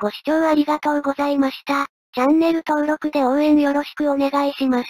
ご視聴ありがとうございました。チャンネル登録で応援よろしくお願いします。